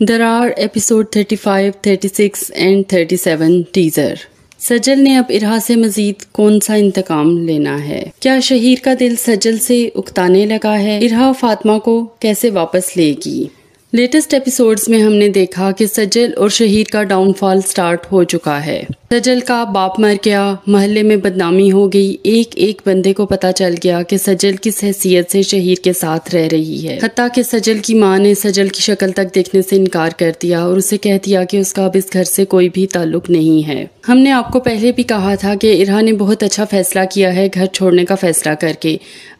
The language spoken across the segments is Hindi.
There are episode 35, 36 and 37 teaser. सजल ने अब इरा से मजीद कौन सा इंतकाम लेना है क्या शहीर का दिल सजल से उकताने लगा है इरा फातमा को कैसे वापस लेगी लेटेस्ट एपिसोड्स में हमने देखा कि सजल और शहीर का डाउनफॉल स्टार्ट हो चुका है सजल का बाप मर गया महल्ले में बदनामी हो गई एक एक बंदे को पता चल गया कि सजल किस हैसियत से शहीर के साथ रह रही है हती के सजल की माँ ने सजल की शक्ल तक देखने से इनकार कर दिया और उसे कह दिया कि उसका अब इस घर से कोई भी ताल्लुक नहीं है हमने आपको पहले भी कहा था कि इरा ने बहुत अच्छा फैसला किया है घर छोड़ने का फैसला करके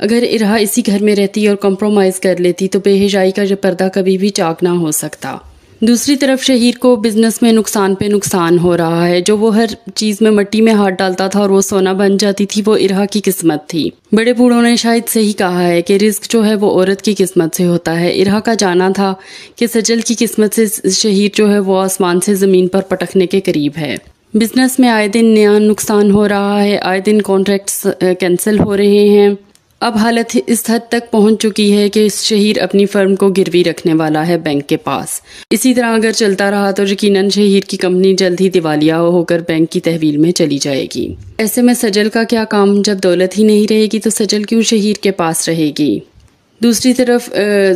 अगर इरा इसी घर में रहती और कॉम्प्रोमाइज़ कर लेती तो बेहिजाई का पर्दा कभी भी चाक ना हो सकता दूसरी तरफ शहीर को बिज़नेस में नुकसान पे नुकसान हो रहा है जो वो हर चीज़ में मट्टी में हाथ डालता था और वो सोना बन जाती थी वो इरहा की किस्मत थी बड़े बूढ़ों ने शायद सही कहा है कि रिस्क जो है वो औरत की किस्मत से होता है इरहा का जाना था कि सजल की किस्मत से शहीर जो है वो आसमान से ज़मीन पर पटकने के करीब है बिजनेस में आए दिन नया नुकसान हो रहा है आए दिन कॉन्ट्रैक्ट्स कैंसिल हो रहे हैं अब हालत इस हद तक पहुंच चुकी है कि शहीर अपनी फर्म को गिरवी रखने वाला है बैंक के पास इसी तरह अगर चलता रहा तो यकीनन शहीर की कंपनी जल्द ही दिवालिया होकर बैंक की तहवील में चली जाएगी ऐसे में सजल का क्या काम जब दौलत ही नहीं रहेगी तो सजल क्यों शहीर के पास रहेगी दूसरी तरफ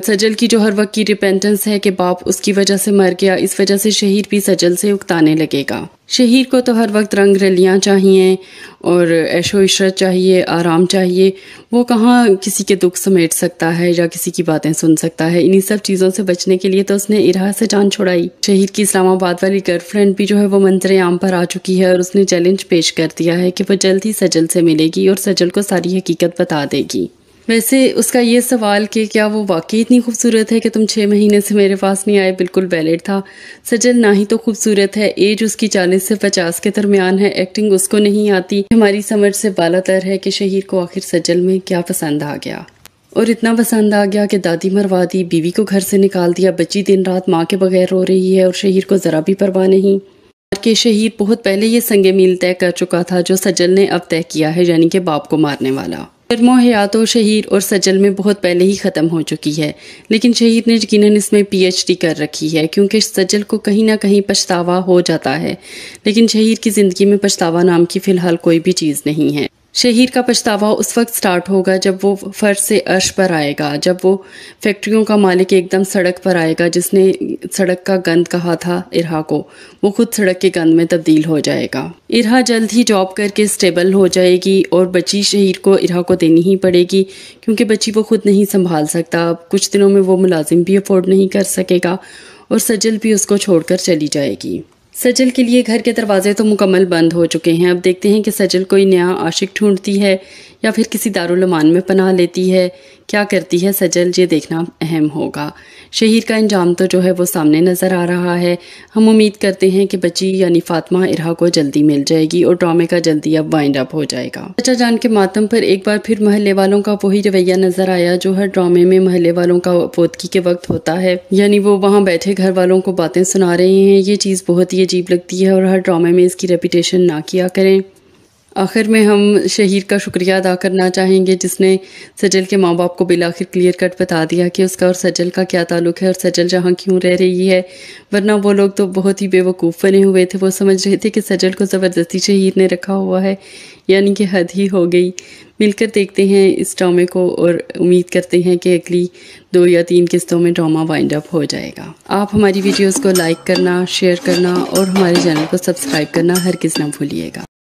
सजल की जो हर वक्त की रिपेंटेंस है कि बाप उसकी वजह से मर गया इस वजह से शहीर भी सजल से उगताने लगेगा शहीर को तो हर वक्त रंग रलियाँ चाहिए और ऐशो इशरत चाहिए आराम चाहिए वो कहाँ किसी के दुख समेट सकता है या किसी की बातें सुन सकता है इन्हीं सब चीज़ों से बचने के लिए तो उसने इराह से जान छुड़ाई शहीर की इस्लामाबाद वाली गर्लफ्रेंड भी जो है वो मंजर आम पर आ चुकी है और उसने चैलेंज पेश कर दिया है कि वो जल्द ही सजल से मिलेगी और सजल को सारी हकीकत बता देगी वैसे उसका ये सवाल कि क्या वो वाकई इतनी खूबसूरत है कि तुम छः महीने से मेरे पास नहीं आए बिल्कुल वैलिड था सजल ना ही तो खूबसूरत है एज उसकी चालीस से पचास के दरमियान है एक्टिंग उसको नहीं आती हमारी समझ से बाला तर है कि शहीर को आखिर सजल में क्या पसंद आ गया और इतना पसंद आ गया कि दादी मरवा दी बीवी को घर से निकाल दिया बच्ची दिन रात माँ के बगैर रो रही है और शहीर को ज़रा भी परवाह नहीं के शहीद बहुत पहले ये संगे मील तय कर चुका था जो सजल ने अब तय किया है यानी कि बाप को मारने वाला फिल्मों हयातो शहीर और सजल में बहुत पहले ही ख़त्म हो चुकी है लेकिन शहीर ने यकीन इसमें पीएचडी कर रखी है क्योंकि सजल को कहीं ना कहीं पछतावा हो जाता है लेकिन शहीर की ज़िंदगी में पछतावा नाम की फ़िलहाल कोई भी चीज़ नहीं है शहीद का पछतावा उस वक्त स्टार्ट होगा जब वो फर्श से अर्श पर आएगा जब वो फैक्ट्रियों का मालिक एकदम सड़क पर आएगा जिसने सड़क का गंद कहा था इरहा को वो खुद सड़क के गंद में तब्दील हो जाएगा इरहा जल्द ही जॉब करके स्टेबल हो जाएगी और बच्ची शहीद को इरहा को देनी ही पड़ेगी क्योंकि बच्ची वो खुद नहीं संभाल सकता कुछ दिनों में वो मुलाजिम भी अफोर्ड नहीं कर सकेगा और सजल भी उसको छोड़कर चली जाएगी सजल के लिए घर के दरवाजे तो मुकम्मल बंद हो चुके हैं अब देखते हैं कि सजल कोई नया आशिक ढूंढती है या फिर किसी दारुलमान में पनाह लेती है क्या करती है सजल ये देखना अहम होगा शहीर का इंजाम तो जो है वो सामने नज़र आ रहा है हम उम्मीद करते हैं कि बच्ची यानी फातमा इरा को जल्दी मिल जाएगी और ड्रामे का जल्दी अब वाइंड अप हो जाएगा चचा जान के मातम पर एक बार फिर महल्ले वालों का वही रवैया नज़र आया जो हर ड्रामे में महल्ले वालों का पोतकी के वक्त होता है यानी वो वहाँ बैठे घर वालों को बातें सुना रहे हैं ये चीज़ बहुत ही अजीब लगती है और हर ड्रामे में इसकी रेपिटेशन ना किया करें आखिर में हम शहीर का शुक्रिया अदा करना चाहेंगे जिसने सजल के माँ बाप को बिलाखिर क्लियर कट बता दिया कि उसका और सजल का क्या ताल्लुक है और सजल जहाँ क्यों रह रही है वरना वो लोग तो बहुत ही बेवकूफ़ बने हुए थे वो समझ रहे थे कि सजल को ज़बरदस्ती शहीर ने रखा हुआ है यानी कि हद ही हो गई मिलकर देखते हैं इस ड्रामे को और उम्मीद करते हैं कि अगली दो या तीन किस्तों में ड्रामा वाइंड अप हो जाएगा आप हमारी वीडियोज़ को लाइक करना शेयर करना और हमारे चैनल को सब्सक्राइब करना हर किस ना भूलिएगा